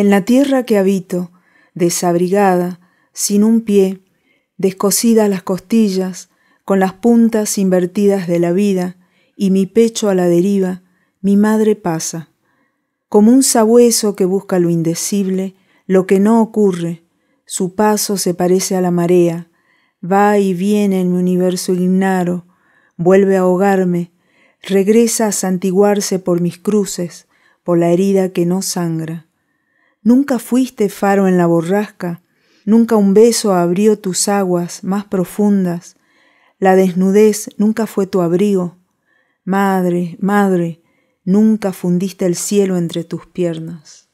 En la tierra que habito, desabrigada, sin un pie, descosidas las costillas, con las puntas invertidas de la vida y mi pecho a la deriva, mi madre pasa. Como un sabueso que busca lo indecible, lo que no ocurre, su paso se parece a la marea, va y viene en mi universo ignaro, vuelve a ahogarme, regresa a santiguarse por mis cruces, por la herida que no sangra. Nunca fuiste faro en la borrasca, nunca un beso abrió tus aguas más profundas, la desnudez nunca fue tu abrigo. Madre, madre, nunca fundiste el cielo entre tus piernas.